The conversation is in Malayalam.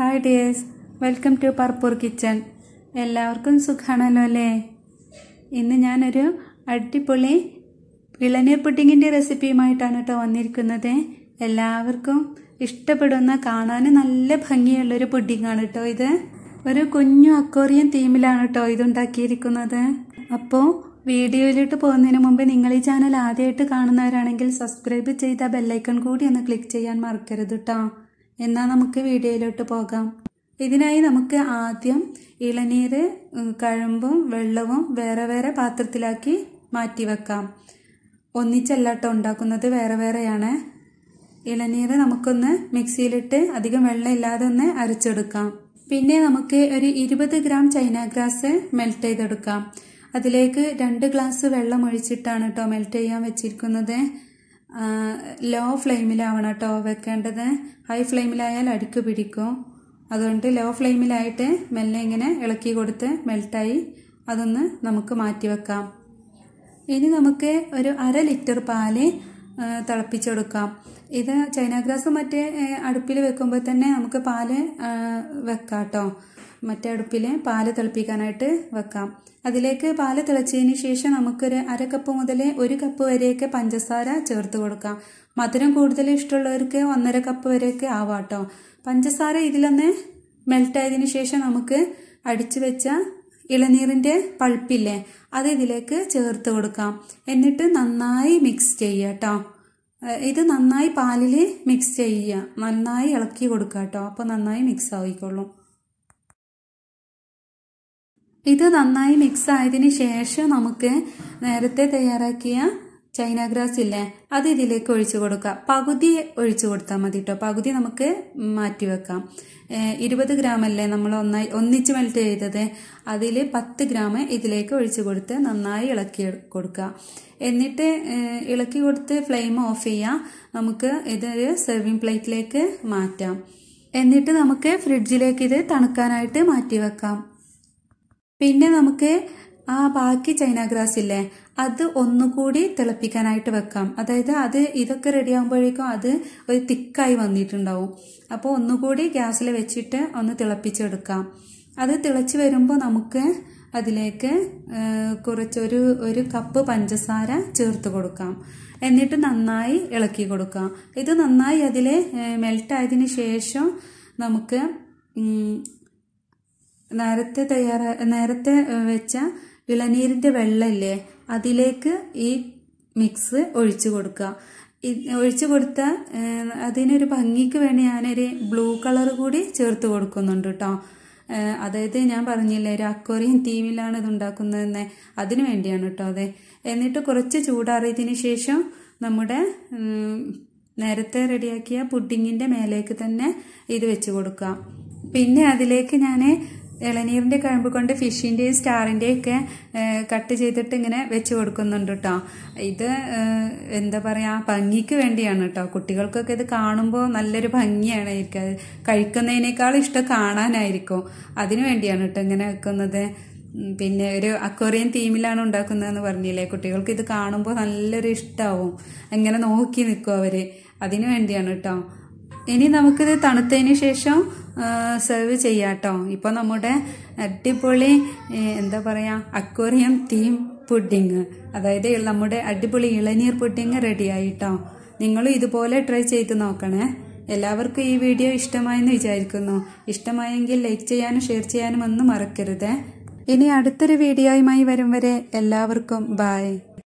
ഹായ് ഡിയേഴ്സ് വെൽക്കം ടു പർപ്പൂർ കിച്ചൺ എല്ലാവർക്കും സുഖമാണല്ലോ അല്ലേ ഇന്ന് ഞാനൊരു അടിപൊളി ഇളനീർ പുഡിങ്ങിൻ്റെ റെസിപ്പിയുമായിട്ടാണ് കേട്ടോ വന്നിരിക്കുന്നത് എല്ലാവർക്കും ഇഷ്ടപ്പെടുന്ന കാണാൻ നല്ല ഭംഗിയുള്ളൊരു പുഡിങ്ങാണ് കേട്ടോ ഇത് ഒരു കുഞ്ഞു അക്കോറിയം തീമിലാണ് കേട്ടോ ഇതുണ്ടാക്കിയിരിക്കുന്നത് അപ്പോൾ വീഡിയോയിലോട്ട് പോകുന്നതിന് മുമ്പ് നിങ്ങൾ ഈ ചാനൽ ആദ്യമായിട്ട് കാണുന്നവരാണെങ്കിൽ സബ്സ്ക്രൈബ് ചെയ്ത ബെല്ലൈക്കൺ കൂടി ഒന്ന് ക്ലിക്ക് ചെയ്യാൻ മറക്കരുത് കേട്ടോ എന്നാൽ നമുക്ക് വീഡിയോയിലോട്ട് പോകാം ഇതിനായി നമുക്ക് ആദ്യം ഇളനീര് കഴമ്പും വെള്ളവും വേറെ വേറെ പാത്രത്തിലാക്കി മാറ്റി വെക്കാം ഒന്നിച്ചല്ലാട്ടോ ഉണ്ടാക്കുന്നത് വേറെ വേറെയാണ് ഇളനീര് നമുക്കൊന്ന് മിക്സിയിലിട്ട് അധികം വെള്ളമില്ലാതെ ഒന്ന് അരച്ചെടുക്കാം പിന്നെ നമുക്ക് ഒരു ഇരുപത് ഗ്രാം ചൈന ഗ്രാസ് മെൽറ്റ് ചെയ്തെടുക്കാം അതിലേക്ക് രണ്ട് ഗ്ലാസ് വെള്ളം ഒഴിച്ചിട്ടാണ് കേട്ടോ മെൽറ്റ് ചെയ്യാൻ വെച്ചിരിക്കുന്നത് ലോ ഫ്ലെയിമിലാവണം കേട്ടോ വെക്കേണ്ടത് ഹൈ ഫ്ലെയിമിലായാൽ അടുക്ക് പിടിക്കും അതുകൊണ്ട് ലോ ഫ്ലെയിമിലായിട്ട് മെല്ലെ ഇങ്ങനെ ഇളക്കി കൊടുത്ത് മെൽട്ടായി അതൊന്ന് നമുക്ക് മാറ്റി വെക്കാം ഇനി നമുക്ക് ഒരു അര ലിറ്റർ പാല് തിളപ്പിച്ചെടുക്കാം ഇത് ചൈന ഗ്രാസ് മറ്റേ അടുപ്പിൽ വെക്കുമ്പോൾ തന്നെ നമുക്ക് പാല് വെക്കാം കേട്ടോ മറ്റേ അടുപ്പിൽ പാല് തിളപ്പിക്കാനായിട്ട് വെക്കാം അതിലേക്ക് പാല് തിളച്ചതിന് ശേഷം നമുക്കൊരു അര കപ്പ് മുതൽ ഒരു കപ്പ് വരെയൊക്കെ പഞ്ചസാര ചേർത്ത് കൊടുക്കാം മധുരം കൂടുതൽ ഇഷ്ടമുള്ളവർക്ക് ഒന്നര കപ്പ് വരെയൊക്കെ ആവാട്ടോ പഞ്ചസാര ഇതിലൊന്ന് മെൽട്ടായതിനു ശേഷം നമുക്ക് അടിച്ചു വെച്ച ഇളനീരിൻ്റെ പൾപ്പില്ലേ അത് ഇതിലേക്ക് ചേർത്ത് കൊടുക്കാം എന്നിട്ട് നന്നായി മിക്സ് ചെയ്യുക കേട്ടോ ഇത് നന്നായി പാലിൽ മിക്സ് ചെയ്യുക നന്നായി ഇളക്കി കൊടുക്കാം കേട്ടോ അപ്പോൾ നന്നായി മിക്സ് ആയിക്കോളും ഇത് നന്നായി മിക്സ് ആയതിന് ശേഷം നമുക്ക് നേരത്തെ തയ്യാറാക്കിയ ചൈന ഗ്രാസ് ഇല്ലേ അത് ഇതിലേക്ക് ഒഴിച്ചു കൊടുക്കുക പകുതി ഒഴിച്ചു കൊടുത്താൽ മതി കേട്ടോ പകുതി നമുക്ക് മാറ്റി വെക്കാം ഇരുപത് ഗ്രാം അല്ലേ നമ്മൾ ഒന്നായി ഒന്നിച്ച് മെൽറ്റ് ചെയ്തത് അതിൽ പത്ത് ഗ്രാം ഇതിലേക്ക് ഒഴിച്ചു കൊടുത്ത് നന്നായി ഇളക്കി കൊടുക്കുക എന്നിട്ട് ഇളക്കി കൊടുത്ത് ഫ്ലെയിം ഓഫ് ചെയ്യുക നമുക്ക് ഇതൊരു സെർവിങ് പ്ലേറ്റിലേക്ക് മാറ്റാം എന്നിട്ട് നമുക്ക് ഫ്രിഡ്ജിലേക്ക് ഇത് തണുക്കാനായിട്ട് മാറ്റി വെക്കാം പിന്നെ നമുക്ക് ആ ബാക്കി ചൈന ഗ്രാസ് ഇല്ലേ അത് ഒന്നുകൂടി തിളപ്പിക്കാനായിട്ട് വെക്കാം അതായത് അത് ഇതൊക്കെ റെഡി ആകുമ്പോഴേക്കും അത് ഒരു തിക്കായി വന്നിട്ടുണ്ടാവും അപ്പോൾ ഒന്നുകൂടി ഗ്യാസിൽ വെച്ചിട്ട് ഒന്ന് തിളപ്പിച്ചെടുക്കാം അത് തിളച്ച് വരുമ്പോൾ നമുക്ക് അതിലേക്ക് കുറച്ചൊരു ഒരു കപ്പ് പഞ്ചസാര ചേർത്ത് കൊടുക്കാം എന്നിട്ട് നന്നായി ഇളക്കി കൊടുക്കാം ഇത് നന്നായി അതിൽ മെൽട്ടായതിനു ശേഷം നമുക്ക് നേരത്തെ തയ്യാറാ നേരത്തെ വെച്ച ഇളനീരിൻ്റെ വെള്ളമില്ലേ അതിലേക്ക് ഈ മിക്സ് ഒഴിച്ചു കൊടുക്കുക ഒഴിച്ചു കൊടുത്ത അതിനൊരു ഭംഗിക്ക് വേണ്ടി ഞാനൊരു ബ്ലൂ കളർ കൂടി ചേർത്ത് കൊടുക്കുന്നുണ്ട് കേട്ടോ അതായത് ഞാൻ പറഞ്ഞില്ലേ ഒരു അക്വറിയം തീമിലാണ് ഇത് ഉണ്ടാക്കുന്നതെന്ന് അതിനു വേണ്ടിയാണ് കേട്ടോ അതെ എന്നിട്ട് കുറച്ച് ചൂടാറിയതിന് ശേഷം നമ്മുടെ നേരത്തെ റെഡിയാക്കിയ പുഡിങ്ങിൻ്റെ മേലേക്ക് തന്നെ ഇത് വെച്ച് കൊടുക്കുക പിന്നെ അതിലേക്ക് ഞാൻ ഇളനീരിൻ്റെ കഴമ്പ് കൊണ്ട് ഫിഷിൻ്റെയും ഒക്കെ കട്ട് ചെയ്തിട്ട് ഇങ്ങനെ വെച്ച് കൊടുക്കുന്നുണ്ട് കേട്ടോ ഇത് എന്താ പറയുക ഭംഗിക്ക് വേണ്ടിയാണ് കേട്ടോ കുട്ടികൾക്കൊക്കെ ഇത് കാണുമ്പോൾ നല്ലൊരു ഭംഗിയാണ് ഇരിക്കുക കഴിക്കുന്നതിനേക്കാൾ ഇഷ്ടം കാണാനായിരിക്കും അതിനു വേണ്ടിയാണ് കേട്ടോ ഇങ്ങനെ വെക്കുന്നത് പിന്നെ ഒരു അക്വറിയം തീമിലാണ് ഉണ്ടാക്കുന്നതെന്ന് പറഞ്ഞില്ലേ കുട്ടികൾക്ക് ഇത് കാണുമ്പോൾ നല്ലൊരു ഇഷ്ടമാവും ഇങ്ങനെ നോക്കി നിൽക്കും അവർ അതിനു വേണ്ടിയാണ് കേട്ടോ ഇനി നമുക്കിത് തണുത്തതിന് ശേഷം സെർവ് ചെയ്യാം കേട്ടോ ഇപ്പോൾ നമ്മുടെ അടിപൊളി എന്താ പറയുക അക്വേറിയം തീം പുഡിങ് അതായത് നമ്മുടെ അടിപൊളി ഇളനീർ പുഡിങ് റെഡിയായിട്ടോ കേട്ടോ നിങ്ങളും ഇതുപോലെ ട്രൈ ചെയ്ത് നോക്കണേ എല്ലാവർക്കും ഈ വീഡിയോ ഇഷ്ടമായെന്ന് വിചാരിക്കുന്നു ഇഷ്ടമായെങ്കിൽ ലൈക്ക് ചെയ്യാനും ഷെയർ ചെയ്യാനും ഒന്നും മറക്കരുത് ഇനി അടുത്തൊരു വീഡിയോയുമായി വരും വരെ എല്ലാവർക്കും ബായ്